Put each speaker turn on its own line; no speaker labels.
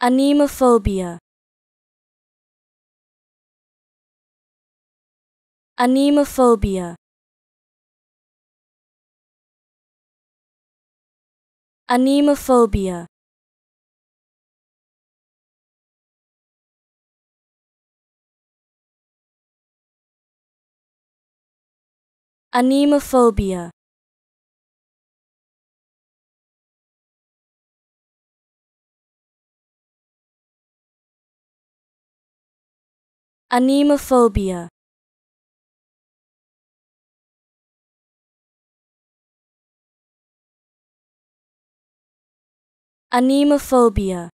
Anemophobia. Anemophobia. Anemophobia. Anemophobia. Anemophobia Anemophobia